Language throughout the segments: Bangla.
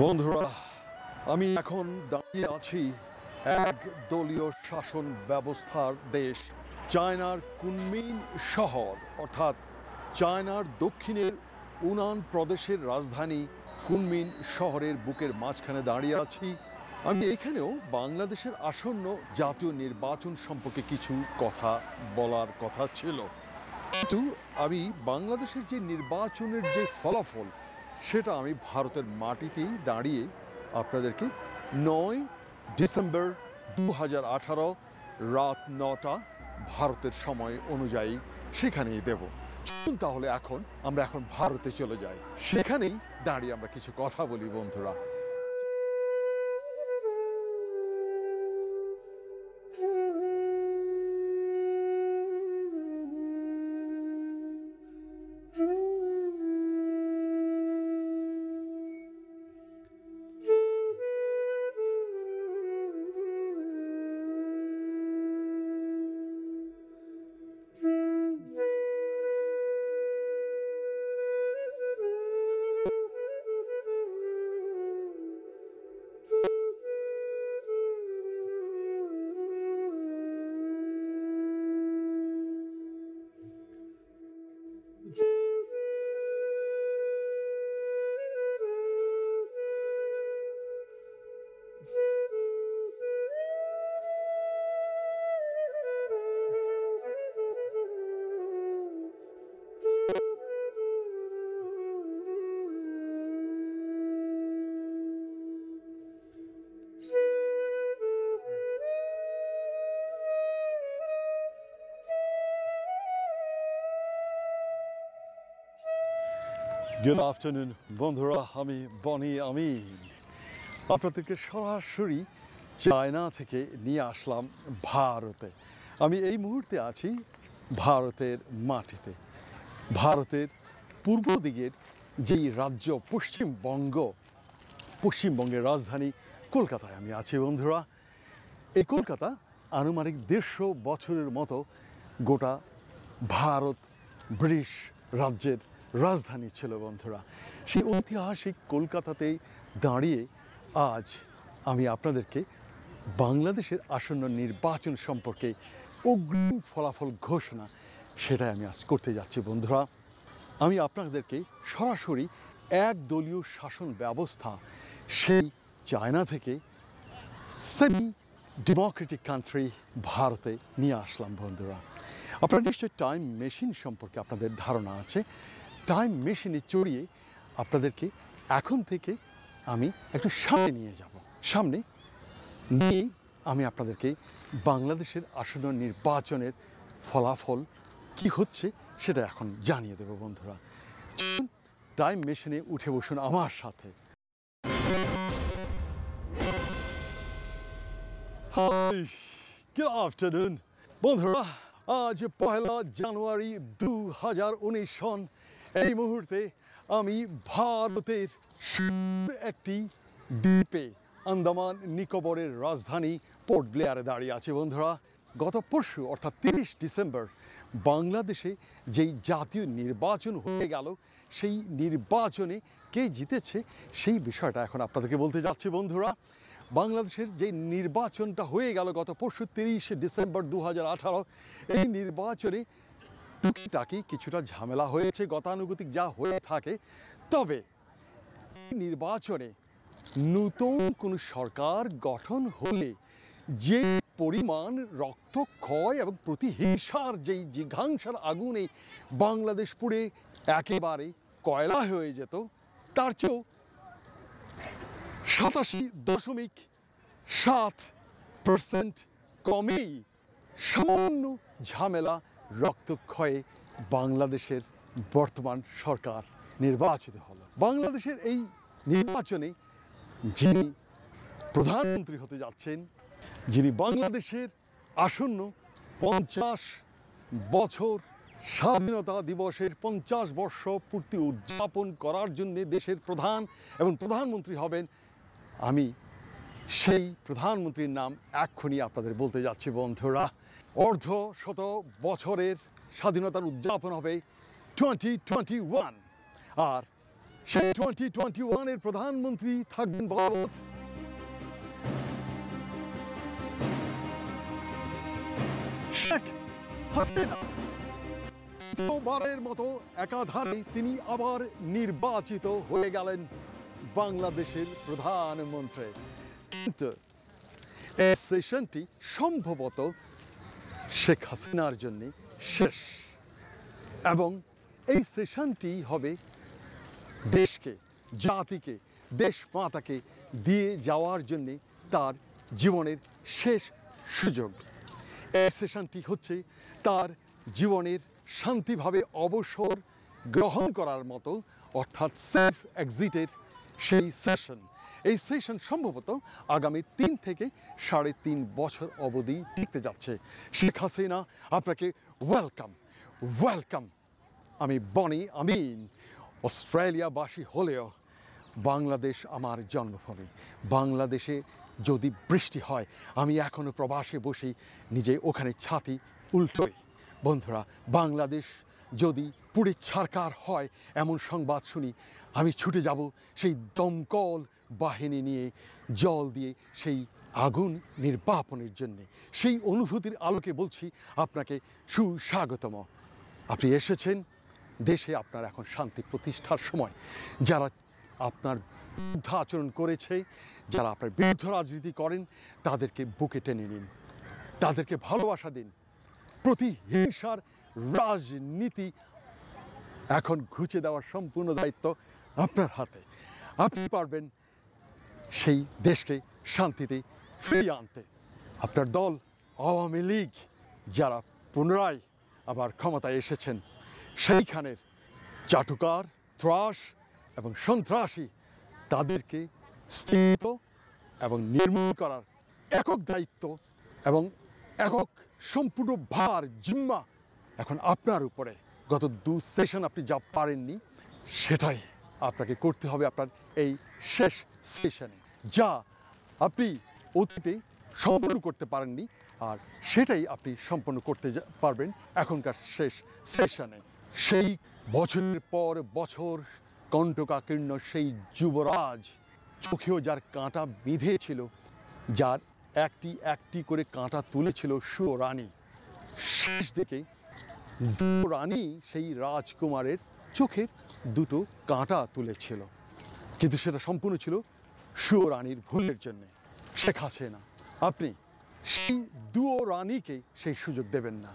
বন্ধুরা আমি এখন দাঁড়িয়ে আছি এক দলীয় শাসন ব্যবস্থার দেশ চায়নার কুনমিন শহর অর্থাৎ চায়নার দক্ষিণের উনান প্রদেশের রাজধানী কুনমিন শহরের বুকের মাঝখানে দাঁড়িয়ে আছি আমি এখানেও বাংলাদেশের আসন্ন জাতীয় নির্বাচন সম্পর্কে কিছু কথা বলার কথা ছিল কিন্তু আমি বাংলাদেশের যে নির্বাচনের যে ফলাফল সেটা আমি ভারতের মাটিতেই দাঁড়িয়ে আপনাদেরকে নয় ডিসেম্বর দু হাজার আঠারো রাত নটা ভারতের সময় অনুযায়ী সেখানেই দেব চলুন তাহলে এখন আমরা এখন ভারতে চলে যাই সেখানেই দাঁড়িয়ে আমরা কিছু কথা বলি বন্ধুরা গুড আফটারনুন বন্ধুরা আমি বনি আমি আপনাদেরকে সরাসরি চায়না থেকে নিয়ে আসলাম ভারতে আমি এই মুহূর্তে আছি ভারতের মাটিতে ভারতের পূর্ব দিকের যেই রাজ্য পশ্চিমবঙ্গ পশ্চিমবঙ্গের রাজধানী কলকাতায় আমি আছি বন্ধুরা এই কলকাতা আনুমানিক দেড়শো বছরের মতো গোটা ভারত ব্রিটিশ রাজ্যের রাজধানী ছিল বন্ধুরা সেই ঐতিহাসিক কলকাতাতেই দাঁড়িয়ে আজ আমি আপনাদেরকে বাংলাদেশের আসন্ন নির্বাচন সম্পর্কে অগ্রিম ফলাফল ঘোষণা সেটাই আমি আজ করতে যাচ্ছি বন্ধুরা আমি আপনাদেরকে সরাসরি এক দলীয় শাসন ব্যবস্থা সেই চায়না থেকে সেমি ডেমোক্রেটিক কান্ট্রি ভারতে নিয়ে আসলাম বন্ধুরা আপনার নিশ্চয়ই টাইম মেশিন সম্পর্কে আপনাদের ধারণা আছে টাইম মেশিনে চড়িয়ে আপনাদেরকে এখন থেকে আমি একটু সামনে নিয়ে যাব সামনে নিয়েই আমি আপনাদেরকে বাংলাদেশের আসন্ন নির্বাচনের ফলাফল কি হচ্ছে সেটা এখন জানিয়ে দেব বন্ধুরা টাইম মেশিনে উঠে বসুন আমার সাথে বন্ধুরা আজ পয়লা জানুয়ারি দু হাজার উনিশ সন এই মুহূর্তে আমি ভারতের একটি দ্বীপে আন্দামান নিকোবরের রাজধানী পোর্ট ব্লেয়ারে দাঁড়িয়ে আছি বন্ধুরা গত পরশু অর্থাৎ তিরিশ ডিসেম্বর বাংলাদেশে যেই জাতীয় নির্বাচন হয়ে গেল সেই নির্বাচনে কে জিতেছে সেই বিষয়টা এখন আপনাদেরকে বলতে যাচ্ছি বন্ধুরা বাংলাদেশের যে নির্বাচনটা হয়ে গেল গত পরশু তিরিশে ডিসেম্বর দু এই নির্বাচনে টুকিটাকি কিছুটা ঝামেলা হয়েছে গতানুগতিক যা হয়ে থাকে তবে নির্বাচনে নতুন কোনো সরকার গঠন হলে যে পরিমাণ রক্তক্ষয় এবং প্রতিহিংসার যেই জিঘাংসার আগুনে বাংলাদেশ পুড়ে একেবারে কয়লা হয়ে যেত তার চেয়েও সাতাশি দশমিক সাত পার্সেন্ট কমেই সামান্য ঝামেলা রক্তক্ষয়ে বাংলাদেশের বর্তমান সরকার নির্বাচিত হলো বাংলাদেশের এই নির্বাচনে যিনি প্রধানমন্ত্রী হতে যাচ্ছেন যিনি বাংলাদেশের আসন্ন পঞ্চাশ বছর স্বাধীনতা দিবসের পঞ্চাশ বর্ষ পূর্তি উদযাপন করার জন্য দেশের প্রধান এবং প্রধানমন্ত্রী হবেন আমি সেই প্রধানমন্ত্রীর নাম এক্ষুনি আপনাদের বলতে যাচ্ছি বন্ধুরা অর্ধ শত বছরের স্বাধীনতার উদযাপন হবে টোয়েন্টি টোয়েন্টি ওয়ান আর সেই টোয়েন্টি টোয়েন্টি ওয়ানের প্রধানমন্ত্রী থাকবেন ভারত বারের মতো একাধারে তিনি আবার নির্বাচিত হয়ে গেলেন বাংলাদেশের প্রধানমন্ত্রী সেশনটি সম্ভবত শেখ হাসিনার জন্যে শেষ এবং এই সেশনটি হবে দেশকে জাতিকে দেশ মাতাকে দিয়ে যাওয়ার জন্যে তার জীবনের শেষ সুযোগ এই সেশনটি হচ্ছে তার জীবনের শান্তিভাবে অবসর গ্রহণ করার মতো অর্থাৎ সেলফ এক্সিটের সেই সেশন এই সেশন সম্ভবত আগামী তিন থেকে সাড়ে তিন বছর অবধি টিকতে যাচ্ছে শেখ হাসিনা আপনাকে ওয়েলকাম ওয়েলকাম আমি বনি আমিন অস্ট্রেলিয়াবাসী হলেও বাংলাদেশ আমার জন্মভূমি বাংলাদেশে যদি বৃষ্টি হয় আমি এখনও প্রবাসে বসেই নিজে ওখানে ছাতি উল্টোই বন্ধুরা বাংলাদেশ যদি পুড়ে ছাড়কার হয় এমন সংবাদ শুনি আমি ছুটে যাব সেই দমকল বাহিনী নিয়ে জল দিয়ে সেই আগুন নির্বাপনের জন্যে সেই অনুভূতির আলোকে বলছি আপনাকে সুস্বাগতম আপনি এসেছেন দেশে আপনার এখন শান্তি প্রতিষ্ঠার সময় যারা আপনার বিরুদ্ধ আচরণ করেছে যারা আপনার বিরুদ্ধ রাজনীতি করেন তাদেরকে বুকে টেনে নিন তাদেরকে ভালোবাসা দিন প্রতি হিংসার রাজনীতি এখন ঘুচে দেওয়ার সম্পূর্ণ দায়িত্ব আপনার হাতে আপনি পারবেন সেই দেশকে শান্তিতে ফিরিয়ে আনতে আপনার দল আওয়ামী লীগ যারা পুনরায় আবার ক্ষমতায় এসেছেন সেইখানের চাটুকার ত্রাস এবং সন্ত্রাসী তাদেরকে স্থিত এবং নির্মূল করার একক দায়িত্ব এবং একক সম্পূর্ণ ভার জিম্মা এখন আপনার উপরে গত দু সেশন আপনি যা পারেননি সেটাই আপনাকে করতে হবে আপনার এই শেষ সেশনে যা আপনি অতীতে সম্পন্ন করতে পারেননি আর সেটাই আপনি সম্পন্ন করতে পারবেন এখনকার শেষ সেশনে সেই বছরের পর বছর কণ্ঠকাকীর্ণ সেই যুবরাজ চোখেও যার কাঁটা বিঁধেছিল যার একটি একটি করে কাঁটা তুলেছিল সুরানি শেষ দিকে রানী সেই রাজকুমারের চোখের দুটো কাঁটা তুলেছিল কিন্তু সেটা সম্পূর্ণ ছিল সুয় রানীর ভুলের জন্যে শেখ হাসিনা আপনি সেই দুও রানীকে সেই সুযোগ দেবেন না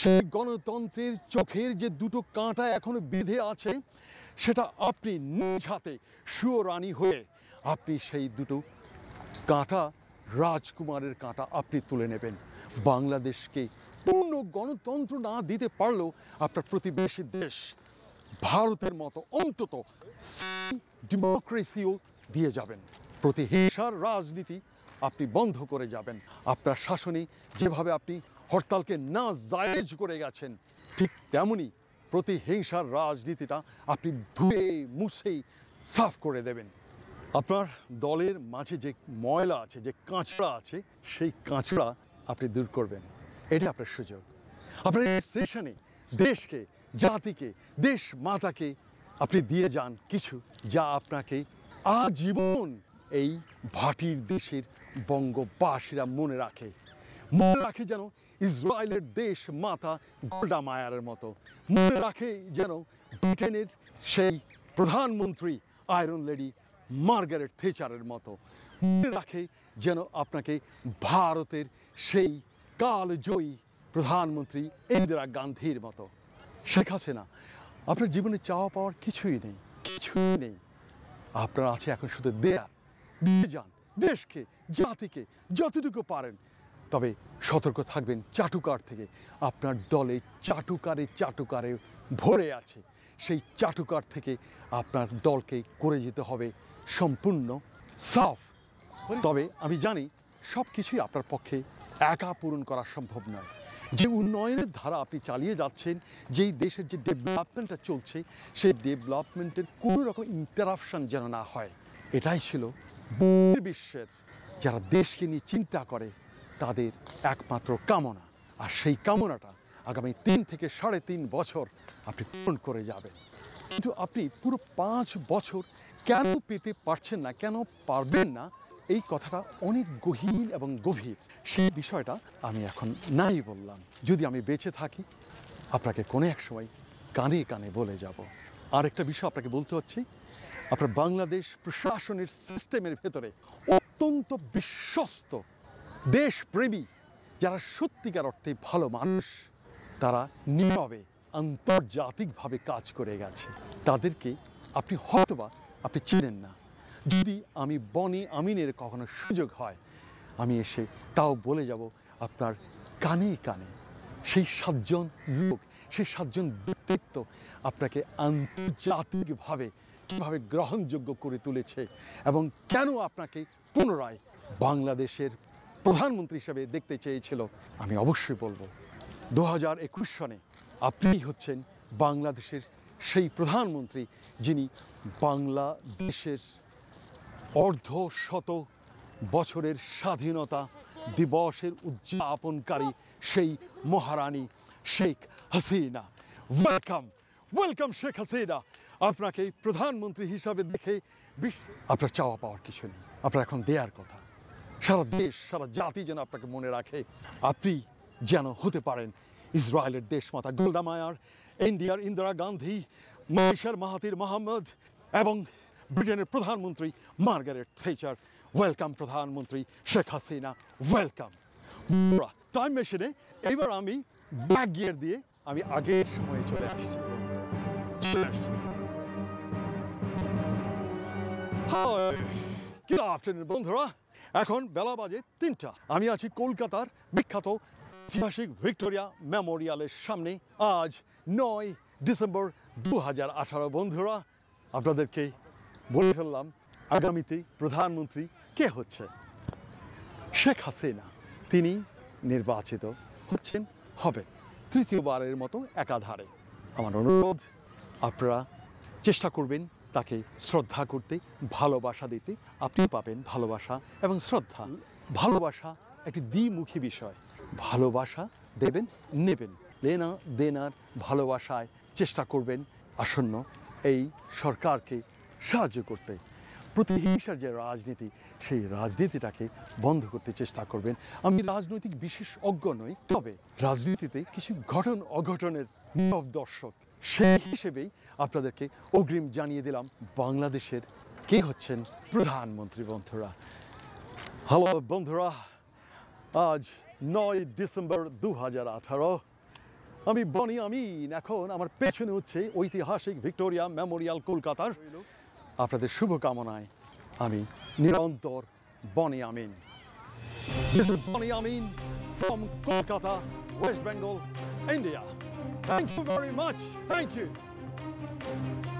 সেই গণতন্ত্রের চোখের যে দুটো কাঁটা এখনো বেঁধে আছে সেটা আপনি নিজ হাতে সুয় রানী হয়ে আপনি সেই দুটো কাঁটা রাজকুমারের কাঁটা আপনি তুলে নেবেন বাংলাদেশকে পূর্ণ গণতন্ত্র না দিতে পারলেও আপনার প্রতিবেশী দেশ ভারতের মতো অন্তত ডেমোক্রেসিও দিয়ে যাবেন প্রতিহিংসার রাজনীতি আপনি বন্ধ করে যাবেন আপনার শাসনে যেভাবে আপনি হরতালকে না জায়েজ করে গেছেন ঠিক প্রতি প্রতিহিংসার রাজনীতিটা আপনি ধুয়ে মুছেই সাফ করে দেবেন আপনার দলের মাঝে যে ময়লা আছে যে কাঁচড়া আছে সেই কাঁচড়া আপনি দূর করবেন এটা আপনার সুযোগ আপনার এই সেশনে দেশকে জাতিকে দেশ মাতাকে আপনি দিয়ে যান কিছু যা আপনাকে আজীবন এই ভাটির দেশের বঙ্গবাসীরা মনে রাখে মনে রাখে যেন ইসরায়েলের দেশ মাতা গোল্ডা মায়ারের মতো মনে রাখে যেন ব্রিটেনের সেই প্রধানমন্ত্রী আয়রন লেডি মার্গারেট থেচারের মতো রাখে যেন আপনাকে ভারতের সেই কালজয়ী প্রধানমন্ত্রী ইন্দিরা গান্ধীর মতো শেখ না আপনার জীবনে চাওয়া পাওয়ার কিছুই নেই কিছুই নেই আপনার আছে এখন শুধু দেয়ার দিয়ে যান দেশকে জাতিকে যতটুকু পারেন তবে সতর্ক থাকবেন চাটুকার থেকে আপনার দলে চাটুকারে চাটুকারে ভরে আছে সেই চাটুকার থেকে আপনার দলকে করে যেতে হবে সম্পূর্ণ সাফ তবে আমি জানি সব কিছুই আপনার পক্ষে একা পূরণ করা সম্ভব নয় যে উন্নয়নের ধারা আপনি চালিয়ে যাচ্ছেন যেই দেশের যে ডেভেলপমেন্টটা চলছে সেই ডেভেলপমেন্টের কোনো রকম ইন্টারাপশান যেন না হয় এটাই ছিল বিশ্বের যারা দেশকে নিয়ে চিন্তা করে তাদের একমাত্র কামনা আর সেই কামনাটা আগামী তিন থেকে সাড়ে তিন বছর আপনি পূরণ করে যাবেন কিন্তু আপনি পুরো পাঁচ বছর কেন পেতে পারছেন না কেন পারবেন না এই কথাটা অনেক গহীন এবং গভীর সেই বিষয়টা আমি এখন নাই বললাম যদি আমি বেঁচে থাকি আপনাকে কোনো এক সময় কানে কানে বলে যাব আরেকটা বিষয় আপনাকে বলতে হচ্ছে আপনার বাংলাদেশ প্রশাসনের সিস্টেমের ভেতরে অত্যন্ত বিশ্বস্ত দেশপ্রেমী যারা সত্যিকার অর্থে ভালো মানুষ তারা নীরবে আন্তর্জাতিকভাবে কাজ করে গেছে তাদেরকে আপনি হয়তোবা আপনি চিনেন না যদি আমি বনি আমিনের কখনো সুযোগ হয় আমি এসে তাও বলে যাব আপনার কানে কানে সেই সাতজন লোক সেই সাতজন ব্যক্তিত্ব আপনাকে আন্তর্জাতিকভাবে কীভাবে গ্রহণযোগ্য করে তুলেছে এবং কেন আপনাকে পুনরায় বাংলাদেশের প্রধানমন্ত্রী হিসাবে দেখতে চেয়েছিল আমি অবশ্যই বলবো দু হাজার একুশ সনে আপনিই হচ্ছেন বাংলাদেশের সেই প্রধানমন্ত্রী যিনি বাংলাদেশের অর্ধ শত বছরের স্বাধীনতা দিবসের উদযাপনকারী সেই মহারানী শেখ হাসিনা ওয়েলকাম ওয়েলকাম শেখ হাসিনা আপনাকে প্রধানমন্ত্রী হিসাবে দেখে বিশ আপনার চাওয়া পাওয়ার কিছু নেই আপনার এখন দেয়ার কথা সারা দেশ সারা জাতি যেন আপনাকে মনে রাখে আপনি যেন হতে পারেন ইসরায়েলের দেশমাতা গোল্ডা মায়ার ইন্ডিয়ার ইন্দিরা গান্ধী মালয়েশিয়ার মাহাতির মাহমদ এবং ব্রিটেনের প্রধানমন্ত্রী মার্গারেট থেচার ওয়েলকাম প্রধানমন্ত্রী শেখ হাসিনা ওয়েলকাম টাইম মেশিনে এবার আমি ব্যাক গিয়ার দিয়ে আমি আগের সময়ে চলে আসছি আফটারনুন বন্ধুরা এখন বেলা বাজে তিনটা আমি আছি কলকাতার বিখ্যাত ঐতিহাসিক ভিক্টোরিয়া মেমোরিয়ালের সামনে আজ নয় ডিসেম্বর দু হাজার বন্ধুরা আপনাদেরকে বলে ফেললাম আগামীতে প্রধানমন্ত্রী কে হচ্ছে শেখ হাসিনা তিনি নির্বাচিত হচ্ছেন হবে তৃতীয়বারের মতো একাধারে আমার অনুরোধ আপনারা চেষ্টা করবেন তাকে শ্রদ্ধা করতে ভালোবাসা দিতে আপনি পাবেন ভালোবাসা এবং শ্রদ্ধা ভালোবাসা একটি দ্বিমুখী বিষয় ভালোবাসা দেবেন নেবেন লেনা দেনার ভালোবাসায় চেষ্টা করবেন আসন্ন এই সরকারকে সাহায্য করতে প্রতিহিংসার যে রাজনীতি সেই রাজনীতিটাকে বন্ধ করতে চেষ্টা করবেন আমি রাজনৈতিক বিশেষ অজ্ঞ নই তবে রাজনীতিতে কিছু ঘটন অঘটনের নব দর্শক সেই হিসেবেই আপনাদেরকে অগ্রিম জানিয়ে দিলাম বাংলাদেশের কে হচ্ছেন প্রধানমন্ত্রী বন্ধুরা হ্যালো বন্ধুরা আজ নয় ডিসেম্বর দু হাজার আঠারো আমি বনি আমিন এখন আমার পেছনে হচ্ছে ঐতিহাসিক ভিক্টোরিয়া মেমোরিয়াল কলকাতার আপনাদের শুভকামনায় আমি নিরন্তর বনি আমিন this is Boni Amin from Kolkata West Bengal India thank you very much thank you